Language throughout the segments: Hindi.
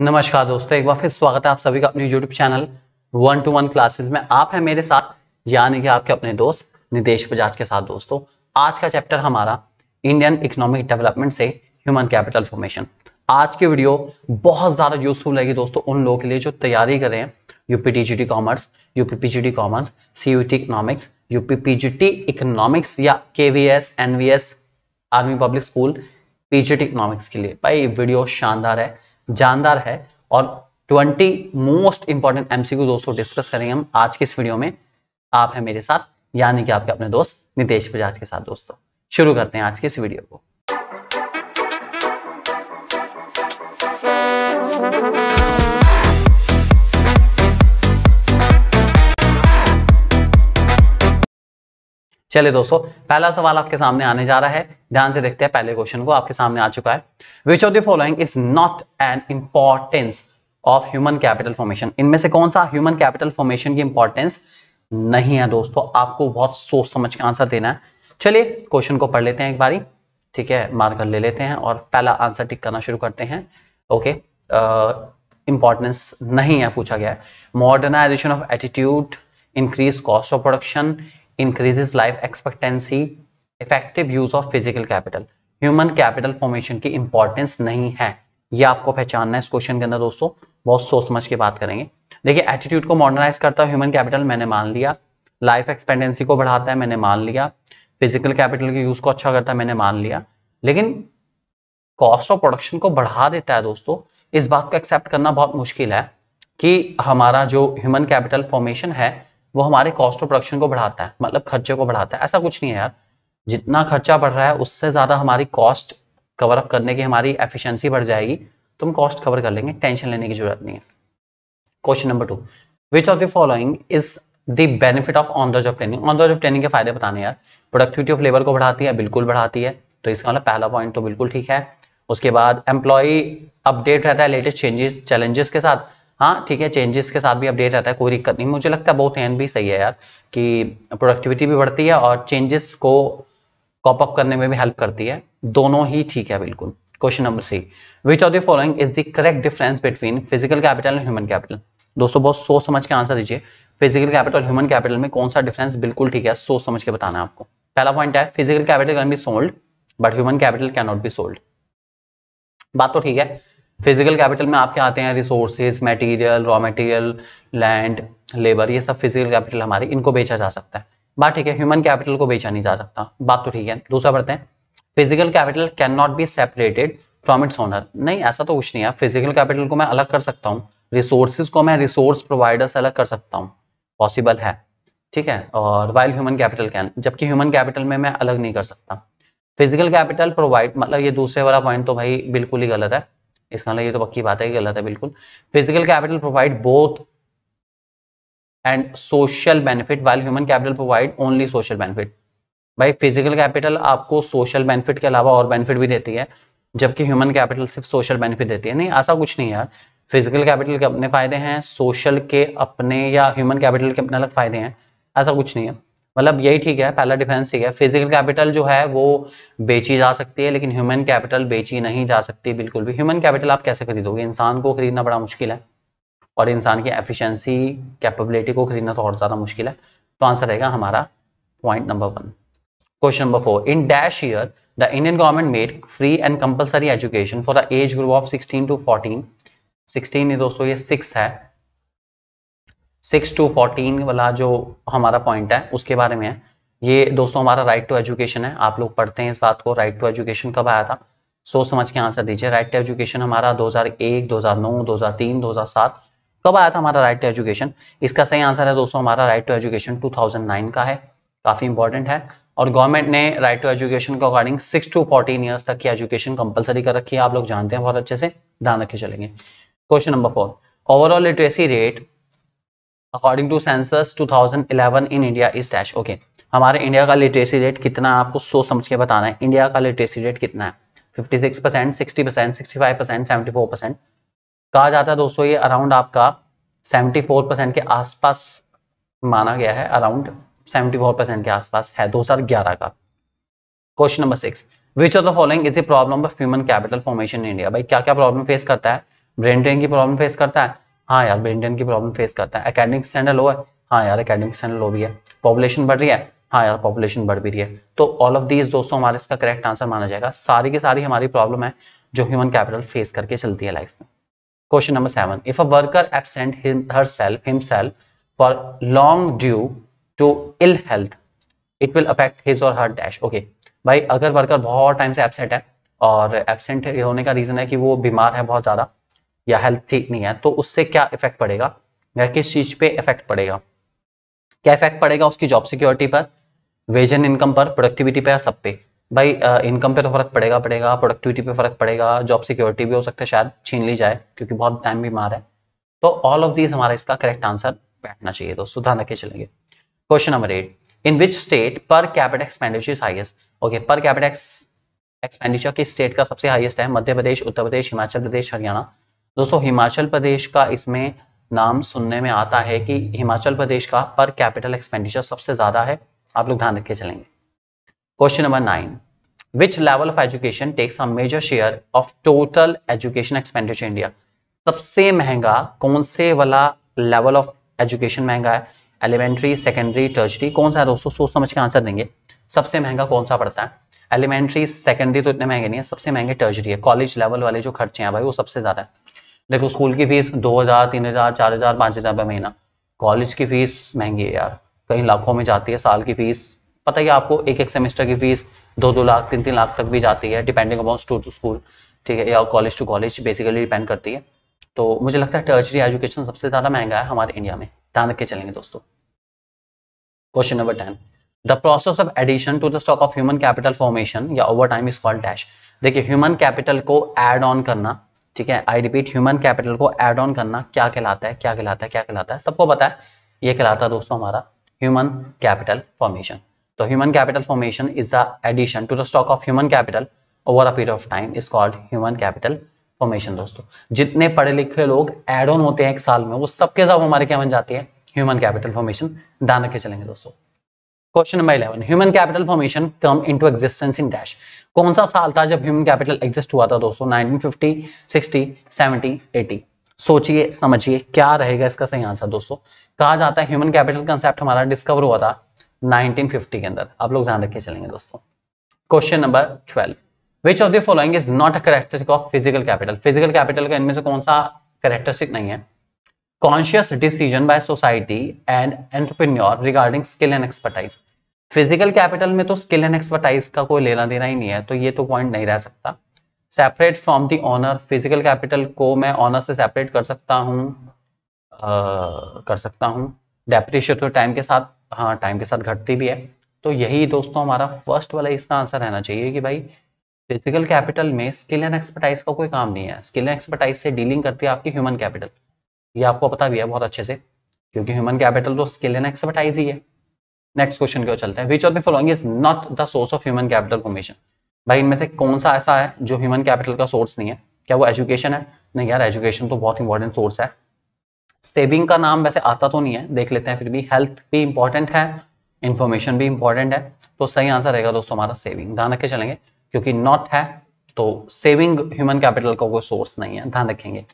नमस्कार दोस्तों एक बार फिर स्वागत है आप सभी का अपने YouTube channel one two one classes में आप हैं मेरे साथ यानी कि आपके अपने दोस्त नितेश बजाज के साथ दोस्तों आज का चैप्टर हमारा इंडियन इकोनॉमिक डेवलपमेंट से ह्यूमन कैपिटल फॉर्मेशन आज की वीडियो बहुत ज्यादा यूजफुल रहेगी दोस्तों उन लोगों के लिए जो तैयारी करें UP T G T commerce T commerce T economics T economics या K V S N V S army public school PGT economics के लिए भाई वीडियो शानदार है जानदार है और 20 मोस्ट इंपॉर्टेंट एमसीक्यू दोस्तों डिस्कस करेंगे हम आज के इस वीडियो में आप है मेरे साथ यानी कि आपके अपने दोस्त नितेश बजाज के साथ दोस्तों शुरू करते हैं आज के इस वीडियो को चले दोस्तों पहला सवाल आपके सामने आने जा रहा है ध्यान से देखते हैं पहले क्वेश्चन को आपके सामने आ चुका है which of the following is not an importance of human capital formation इनमें से कौन सा ह्यूमन कैपिटल फॉर्मेशन की इंपॉर्टेंस नहीं है दोस्तों आपको बहुत सोच समझ के आंसर देना है चलिए क्वेश्चन को पढ़ लेते हैं एक बारी ठीक है मार्कर ले लेते हैं और पहला आंसर टिक करना शुरू करते हैं ओके इंपॉर्टेंस नहीं है पूछा गया है modernization of attitude increase cost of production increases life expectancy effective use of physical capital human capital formation की इंपॉर्टेंस नहीं है ये आपको पहचानना है इस क्वेश्चन के अंदर दोस्तों बहुत सोच समझ के बात करेंगे देखिए एटीट्यूड को मॉडर्नाइज करता है ह्यूमन कैपिटल मैंने मान लिया लाइफ एक्सपेक्टेंसी को बढ़ाता है मैंने मान लिया फिजिकल कैपिटल के यूज को अच्छा करता है मैंने मान लिया लेकिन कॉस्ट ऑफ प्रोडक्शन को बढ़ा देता है दोस्तों इस बात को एक्सेप्ट करना बहुत मुश्किल है कि हमारा जो ह्यूमन कैपिटल फॉर्मेशन है वो हमारे कॉस्ट ऑफ प्रोडक्शन को बढ़ाता है मतलब खर्चे को बढ़ाता है ऐसा कुछ नहीं है यार जितना खर्चा बढ़ रहा है उससे ज़्यादा हमारी कॉस्ट कवर अप करने की हमारी एफिशिएंसी बढ़ जाएगी तो हम कॉस्ट कवर कर लेंगे टेंशन लेने की जरूरत नहीं है question number two which of the following is the benefit of on the job training on the job training के फायदे बताने यार प्रोडक्टिविटी ऑफ लेबर को बढ़ाती है बिल्कुल बढ़ाती है तो इसका मतलब पहला पॉइंट तो बिल्कुल ठीक है उसके बाद एम्प्लॉय अपडेट रहता है लेटेस्ट चेंजेस चैलेंजेस के साथ हाँ ठीक है चेंजेस के साथ भी अपडेट रहता है कोई दिक्कत नहीं मुझे लगता है बहुत एन भी सही है यार कि प्रोडक्टिविटी भी बढ़ती है और चेंजेस को कॉपअप करने में भी हेल्प करती है दोनों ही ठीक है बिल्कुल question number C which of the following is the correct difference between physical capital and human capital दोस्तों बहुत सोच समझ के आंसर दीजिए फिजिकल कैपिटल और ह्यूमन कैपिटल में कौन सा डिफरेंस बिल्कुल ठीक है सोच समझ के बताना आपको पहला पॉइंट है physical capital can be sold but human capital can not be sold बात तो ठीक है फिजिकल कैपिटल में आपके आते हैं resources material raw material land labour ये सब फिजिकल कैपिटल हमारे इनको बेचा जा सकता है बात ठीक है ह्यूमन कैपिटल को बेचा नहीं जा सकता बात तो ठीक है दूसरा बढ़ते हैं physical capital can not be separated from its owner नहीं ऐसा तो कुछ नहीं है फिजिकल कैपिटल को मैं अलग कर सकता हूँ रिसोर्सेज को मैं रिसोर्स प्रोवाइडर से अलग कर सकता हूँ पॉसिबल है ठीक है और वाइल ह्यूमन कैपिटल कैन जबकि ह्यूमन कैपिटल में मैं अलग नहीं कर सकता फिजिकल कैपिटल प्रोवाइड मतलब ये दूसरे वाला पॉइंट तो भाई बिल्कुल ही गलत है इसका मतलब ये तो पक्की बात है कि गलत है बिल्कुल physical capital provide both and social benefit while human capital provide only social benefit भाई फिजिकल कैपिटल आपको सोशल बेनिफिट के अलावा और बेनिफिट भी देती है जबकि ह्यूमन कैपिटल सिर्फ सोशल बेनिफिट देती है नहीं ऐसा कुछ नहीं यार फिजिकल कैपिटल के अपने फायदे हैं सोशल के अपने या ह्यूमन कैपिटल के अपने अलग फायदे हैं ऐसा कुछ नहीं है मतलब यही ठीक है पहला डिफेंस ठीक है फिजिकल कैपिटल जो है वो बेची जा सकती है लेकिन ह्यूमन कैपिटल बेची नहीं जा सकती बिल्कुल भी ह्यूमन कैपिटल आप कैसे खरीदोगे इंसान को खरीदना बड़ा मुश्किल है और इंसान की एफिशिएंसी कैपेबिलिटी को खरीदना तो और ज़्यादा मुश्किल है तो आंसर रहेगा हमारा point number one question number four in dash year the Indian government made free and compulsory education for the age group of sixteen to fourteen sixteen दोस्तों ये सिक्स है सिक्स टू फोर्टीन वाला जो हमारा पॉइंट है उसके बारे में है ये दोस्तों हमारा राइट टू एजुकेशन है आप लोग पढ़ते हैं इस बात को राइट टू एजुकेशन कब आया था सोच समझ के आंसर दीजिए राइट टू एजुकेशन हमारा 2001, 2009, 2003, 2007 कब आया था हमारा राइट टू एजुकेशन इसका सही आंसर है दोस्तों हमारा राइट टू एजुकेशन 2009 का है काफी इंपॉर्टेंट है और गवर्नमेंट ने राइट टू एजुकेशन के according six to fourteen years तक की एजुकेशन कंपलसरी कर रखी है आप लोग जानते हैं बहुत अच्छे से ध्यान रखे चलेंगे question number four overall literacy rate according to census 2011 in India is dash okay हमारे इंडिया का लिटरेसी रेट कितना है आपको सोच समझ के बताना है इंडिया का लिटरेसी रेट कितना है 56 percent sixty percent sixty percent कहा जाता है दोस्तों ये अराउंड आपका 74 परसेंट के आसपास माना गया है अराउंड 74 परसेंट के आसपास है 2011 का question number six which of the following is a problem of human capital formation in India भाई क्या क्या प्रॉब्लम फेस करता है ब्रेन ड्रेन की प्रॉब्लम फेस करता है हाँ यार इंडियन की प्रॉब्लम फेस करता है अकेडमिक स्टैंडर्ड लो है हाँ यार अकेडमिक स्टैंडर्ड लो भी है पॉपुलेशन बढ़ रही है हाँ यार पॉपुलेशन बढ़ भी रही है तो ऑल ऑफ दीज दोस्तों हमारे इसका करेक्ट आंसर माना जाएगा सारी की सारी हमारी प्रॉब्लम है जो ह्यूमन कैपिटल फेस करके चलती है लाइफ में question number seven if a worker absent herself himself for long due to ill health it will affect his और हर डैश ओके भाई अगर वर्कर बहुत टाइम से एबसेंट है और एबसेंट होने का रीजन है कि वो बीमार है बहुत ज्यादा या हेल्थ ठीक नहीं है तो उससे क्या इफेक्ट पड़ेगा या किस चीज पे इफेक्ट पड़ेगा क्या इफेक्ट पड़ेगा उसकी जॉब सिक्योरिटी पर वेज एंड इनकम पर प्रोडक्टिविटी पर सब पे भाई इनकम पे तो फर्क पड़ेगा पड़ेगा प्रोडक्टिविटी पे फर्क पड़ेगा जॉब सिक्योरिटी भी हो सकता है शायद छीन ली जाए क्योंकि बहुत टाइम भी मार है तो ऑल ऑफ दीज हमारा इसका करेक्ट आंसर बैठना चाहिए दोस्तों ध्यान रखे चलेंगे question number eight in which state per capital expenditure is highest okay per capital expenditure किस स्टेट का सबसे हाइएस्ट है मध्य प्रदेश उत्तर प्रदेश हिमाचल प्रदेश हरियाणा दोस्तों हिमाचल प्रदेश का इसमें नाम सुनने में आता है कि हिमाचल प्रदेश का पर कैपिटल एक्सपेंडिचर सबसे ज्यादा है आप लोग ध्यान रखे चलेंगे question number nine which level of education takes a major share of total education expenditure India सबसे महंगा कौन से वाला लेवल ऑफ एजुकेशन महंगा है एलिमेंट्री सेकेंडरी टर्जरी कौन सा है दोस्तों सोच समझ के आंसर देंगे सबसे महंगा कौन सा पड़ता है एलिमेंट्री सेकेंडरी तो इतने महंगे नहीं है सबसे महंगे टर्जरी है कॉलेज लेवल वाले जो खर्चे हैं भाई वो सबसे ज्यादा है देखो स्कूल की फीस दो हजार तीन हजार चार हजार पांच हजार रुपये महीना कॉलेज की फीस महंगी है यार कई लाखों में जाती है साल की फीस पता ही आपको एक एक सेमेस्टर की फीस दो दो लाख तीन तीन लाख तक भी जाती है depending upon stood to school ठीक है या college to college basically depend करती है तो मुझे लगता है टर्चरी एजुकेशन सबसे ज़्यादा महंगा है हमारे इंडिया में ध्यान रख के चलेंगे दोस्तों question number ten the process of addition to the stock of human capital formation या over time is called dash देखिए ह्यूमन कैपिटल को एड ऑन करना ठीक है आई रिपीट ह्यूमन कैपिटल को एड ऑन करना क्या कहलाता है क्या कहलाता है क्या कहलाता है सबको पता है ये कहलाता है दोस्तों हमारा ह्यूमन कैपिटल फॉर्मेशन तो human capital formation is the addition to the stock of human capital over a period of time is called human capital formation दोस्तों जितने पढ़े लिखे लोग एड ऑन होते हैं एक साल में वो सबके साथ हमारे क्या बन जाती है ह्यूमन कैपिटल फॉर्मेशन ध्यान रखे चलेंगे दोस्तों question number eleven human capital formation come into existence in dash कौन सा साल था जब ह्यूमन कैपिटल एग्जिस्ट हुआ था दोस्तों 1950, 60, 70, सोचिए समझिए क्या रहेगा इसका सही आंसर दोस्तों कहा जाता है ह्यूमन कैपिटल कंसेप्ट हमारा डिस्कवर हुआ था 1950 के अंदर आप लोग ध्यान रखे चलेंगे दोस्तों question number 12 which of the following is not a characteristic of physical capital physical capital का इनमें से कौन सा करेक्टरिस्टिक नहीं है conscious decision by society and entrepreneur regarding skill and expertise physical capital में तो स्किल एंड एक्सपर्टाइज का कोई लेना देना ही नहीं है तो ये तो पॉइंट नहीं रह सकता separate from the owner physical capital को मैं ऑनर से सेपरेट कर सकता हूँ कर सकता हूँ डेप्रिशिएट तो टाइम के साथ हाँ टाइम के साथ घटती भी है तो यही दोस्तों हमारा फर्स्ट वाला इसका आंसर रहना चाहिए कि भाई फिजिकल कैपिटल में स्किल एंड एक्सपर्टाइज का कोई काम नहीं है स्किल एंड एक्सपर्टाइज से डीलिंग करती है आपकी ह्यूमन कैपिटल ये आपको पता भी है बहुत अच्छे से क्योंकि ह्यूमन कैपिटल तो स्किल एंड एक्सपर्टाइज ही है नेक्स्ट क्वेश्चन की ओर चलते हैं which of the following is not the source of human capital formation भाई इनमें से कौन सा ऐसा है जो ह्यूमन कैपिटल का सोर्स नहीं है क्या वो एजुकेशन है नहीं यार एजुकेशन तो बहुत इंपॉर्टेंट सोर्स है सेविंग का नाम वैसे आता तो नहीं है देख लेते हैं फिर भी हेल्थ भी इंपॉर्टेंट है इन्फॉर्मेशन भी इंपॉर्टेंट है तो सही आंसर रहेगा दोस्तों हमारा सेविंग ध्यान रखे चलेंगे क्योंकि नॉट है तो सेविंग ह्यूमन कैपिटल का कोई सोर्स नहीं है ध्यान रखेंगे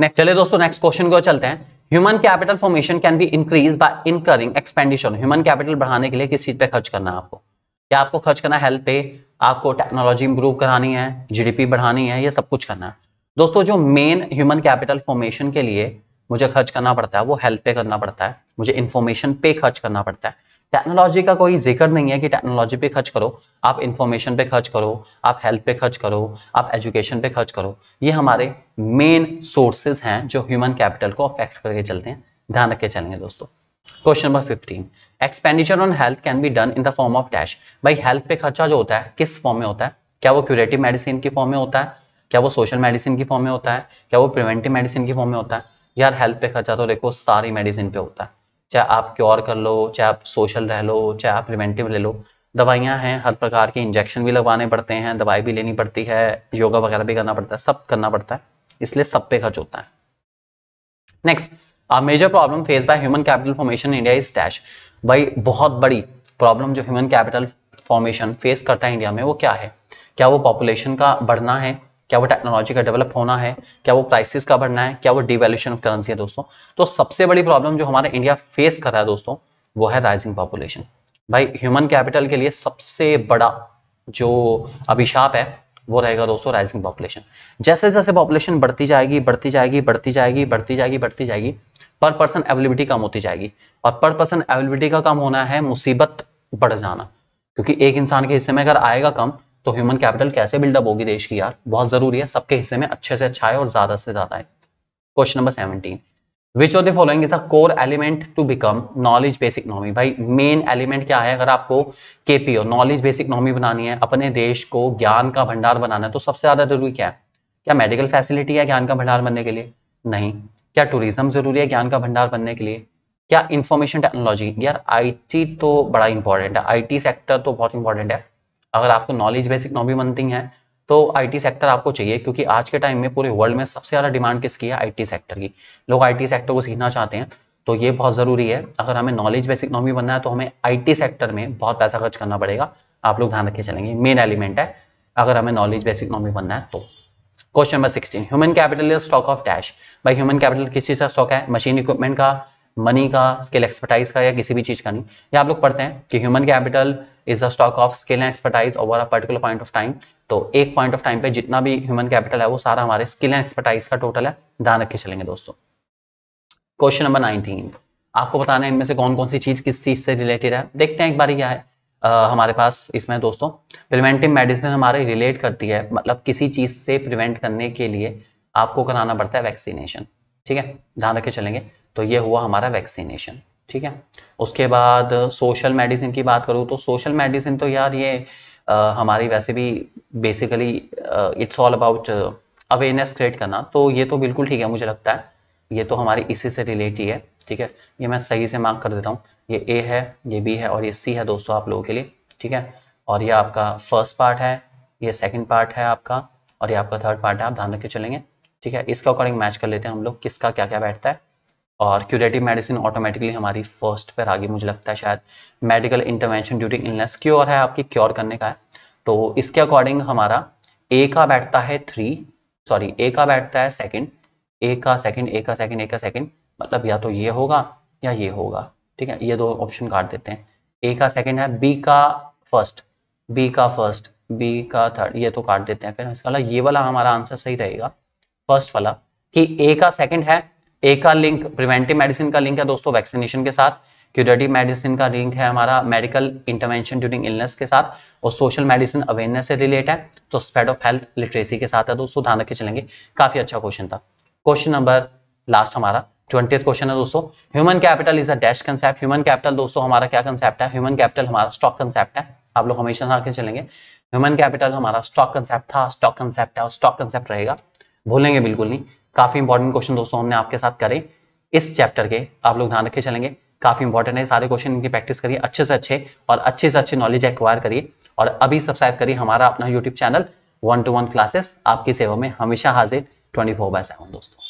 नेक्स्ट चले दोस्तों नेक्स्ट क्वेश्चन को चलते हैं human capital formation can be increase by incurring expenditure human capital बढ़ाने के लिए किस चीज पे खर्च करना है आपको क्या आपको खर्च करना है हेल्थ पे आपको टेक्नोलॉजी इंप्रूव करानी है जीडीपी बढ़ानी है ये सब कुछ करना है दोस्तों जो मेन ह्यूमन कैपिटल फॉर्मेशन के लिए मुझे खर्च करना पड़ता है वो हेल्थ पे करना पड़ता है मुझे इन्फॉर्मेशन पे खर्च करना पड़ता है टेक्नोलॉजी का कोई जिक्र नहीं है कि टेक्नोलॉजी पे खर्च करो आप इंफॉर्मेशन पे खर्च करो आप हेल्थ पे खर्च करो आप एजुकेशन पे खर्च करो ये हमारे मेन सोर्सेज हैं जो ह्यूमन कैपिटल को अफेक्ट करके चलते हैं ध्यान रख के चलेंगे दोस्तों question number 15 expenditure on health can be done in the form of cash भाई हेल्थ पे खर्चा जो होता है किस फॉर्म में होता है क्या वो क्यूरेटिव मेडिसिन की फॉर्म में होता है क्या वो सोशल मेडिसिन की फॉर्म में होता है क्या वो प्रिवेंटिव मेडिसिन की फॉर्म में होता है यार हेल्थ पे खर्चा तो देखो सारी मेडिसिन पे होता है चाहे आप क्योर कर लो चाहे आप सोशल रह लो चाहे आप प्रिवेंटिव ले लो दवाइयाँ हैं हर प्रकार के इंजेक्शन भी लगवाने पड़ते हैं दवाई भी लेनी पड़ती है योगा वगैरह भी करना पड़ता है सब करना पड़ता है इसलिए सब पे खर्च होता है next a major problem face by human capital formation India is dash भाई बहुत बड़ी प्रॉब्लम जो ह्यूमन कैपिटल फॉर्मेशन फेस करता है इंडिया में वो क्या है क्या वो पॉपुलेशन का बढ़ना है क्या वो टेक्नोलॉजी का डेवलप होना है क्या वो प्राइसिस का बढ़ना है क्या वो डिवेल्यूशन ऑफ करेंसी है दोस्तों तो सबसे बड़ी प्रॉब्लम जो हमारा इंडिया फेस कर रहा है दोस्तों वो है राइजिंग पॉपुलेशन भाई ह्यूमन कैपिटल के लिए सबसे बड़ा जो अभिशाप है वो रहेगा दोस्तों राइजिंग पॉपुलेशन जैसे जैसे पॉपुलेशन बढ़ती जाएगी बढ़ती जाएगी बढ़ती जाएगी बढ़ती जाएगी बढ़ती जाएगी पर पर्सन एवेलेबिलिटी कम होती जाएगी और पर पर्सन एवेलेबिलिटी का कम होना है मुसीबत बढ़ जाना क्योंकि एक इंसान के हिस्से में अगर आएगा कम तो ह्यूमन कैपिटल कैसे बिल्डअप होगी देश की यार बहुत जरूरी है सबके हिस्से में अच्छे से अच्छा है और ज्यादा से ज्यादा है question number seventeen which of the following is a core element to become knowledge base economy भाई मेन एलिमेंट क्या है अगर आपको केपीओ नॉलेज बेस इकोनॉमी बनानी है अपने देश को ज्ञान का भंडार बनाना है तो सबसे ज्यादा जरूरी क्या है क्या मेडिकल फैसिलिटी है ज्ञान का भंडार बनने के लिए नहीं क्या टूरिज्म जरूरी है ज्ञान का भंडार बनने के लिए क्या इंफॉर्मेशन टेक्नोलॉजी यार आईटी तो बड़ा इंपॉर्टेंट है आईटी सेक्टर तो बहुत इंपॉर्टेंट है अगर आपको नॉलेज बेसिक इकोनॉमी बनती है तो आईटी सेक्टर आपको चाहिए क्योंकि आज के टाइम में पूरे वर्ल्ड में सबसे ज़्यादा डिमांड किसकी है आईटी सेक्टर की लोग आईटी सेक्टर को सीखना चाहते हैं तो ये बहुत ज़रूरी है अगर हमें नॉलेज बेस इकोनॉमी बनना है तो हमें आईटी सेक्टर में बहुत पैसा खर्च करना पड़ेगा आप लोग ध्यान रखे चलेंगे मेन एलिमेंट है अगर हमें नॉलेज बेस इकोनॉमी बनना है तो question number sixteen human capital is stock of dash भाई ह्यूमन कैपिटल किस चीज़ का स्टॉक है मशीन इक्विपमेंट का मनी का स्किल एक्सपर्टाइज का या किसी भी चीज़ का नहीं ये आप लोग पढ़ते हैं कि human capital is a stock of skill and expertise over a particular point of time तो एक पॉइंट ऑफ टाइम पे जितना भी ह्यूमन कैपिटल है वो सारा हमारे स्किल एंड एक्सपर्टाइज का टोटल है ध्यान रखे चलेंगे दोस्तों क्वेश्चन नंबर नाइनटीन आपको बताना है इनमें से कौन कौन सी चीज किस चीज से रिलेटेड है देखते हैं एक बार क्या है आ, हमारे पास इसमें दोस्तों प्रिवेंटिव मेडिसिन हमारे रिलेट करती है मतलब किसी चीज से प्रिवेंट करने के लिए आपको कराना पड़ता है वैक्सीनेशन ठीक है ध्यान रखे चलेंगे तो ये हुआ हमारा वैक्सीनेशन ठीक है उसके बाद सोशल uh, मेडिसिन की बात करूँ तो सोशल मेडिसिन तो यार ये आ, uh, हमारी वैसे भी basically it's all about awareness create करना तो ये तो बिल्कुल ठीक है मुझे लगता है ये तो हमारी इसी से रिलेट ही है ठीक है ये मैं सही से मार्क कर देता हूँ ये ए है ये बी है और ये सी है दोस्तों आप लोगों के लिए ठीक है और ये आपका फर्स्ट पार्ट है ये सेकंड पार्ट है आपका और ये आपका थर्ड पार्ट है आप ध्यान रख के चलेंगे ठीक है इसका अकॉर्डिंग मैच कर लेते हैं हम लोग किसका क्या क्या बैठता है और क्यूरेटिव मेडिसिन ऑटोमेटिकली हमारी फर्स्ट पर आगे मुझे लगता है शायद medical intervention during illness cure है आपकी क्योर करने का है तो इसके अकॉर्डिंग हमारा ए का बैठता है थ्री सॉरी ए का बैठता है सेकंड ए का सेकंड ए का सेकंड ए का सेकंड मतलब या तो ये होगा या ये होगा ठीक है ये दो ऑप्शन काट देते हैं ए का सेकंड है बी का फर्स्ट बी का फर्स्ट बी का थर्ड ये तो काट देते हैं फिर इसका ये वाला हमारा आंसर सही रहेगा फर्स्ट वाला कि ए का सेकेंड है ए का लिंक प्रिवेंटिव मेडिसिन का लिंक है दोस्तों वैक्सीनेशन के साथ क्यूरेटिव मेडिसिन का लिंक है हमारा मेडिकल इंटरवेंशन ड्यूरिंग इलनेस के साथ और सोशल मेडिसिन अवेयरनेस से रिलेट है तो स्पेड ऑफ हेल्थ लिटरेसी के साथ है दोस्तों ध्यान रखे चलेंगे काफी अच्छा क्वेश्चन था क्वेश्चन नंबर लास्ट हमारा ट्वेंटी क्वेश्चन है दोस्तों human capital is a dash concept human capital दोस्तों हमारा क्या कंसेप्ट है ह्यूमन कैपिटल हमारा स्टॉक कंसेप्ट है आप लोग हमेशा ध्यान रखे चलेंगे ह्यूमन कैपिटल हमारा स्टॉक कंसेप्ट था स्टॉक कंसेप्ट है और स्टॉक कंसेप्ट रहेगा भूलेंगे बिल्कुल नहीं काफी इंपॉर्टेंट क्वेश्चन दोस्तों हमने आपके साथ करे इस चैप्टर के आप लोग ध्यान रखे चलेंगे काफी इंपॉर्टेंट है सारे क्वेश्चन इनकी प्रैक्टिस करिए अच्छे से अच्छे और अच्छे से अच्छे नॉलेज एक्वायर करिए और अभी सब्सक्राइब करिए हमारा अपना YouTube channel one two one classes आपकी सेवा में हमेशा हाजिर ट्वेंटी फोर बाय सेवन दोस्तों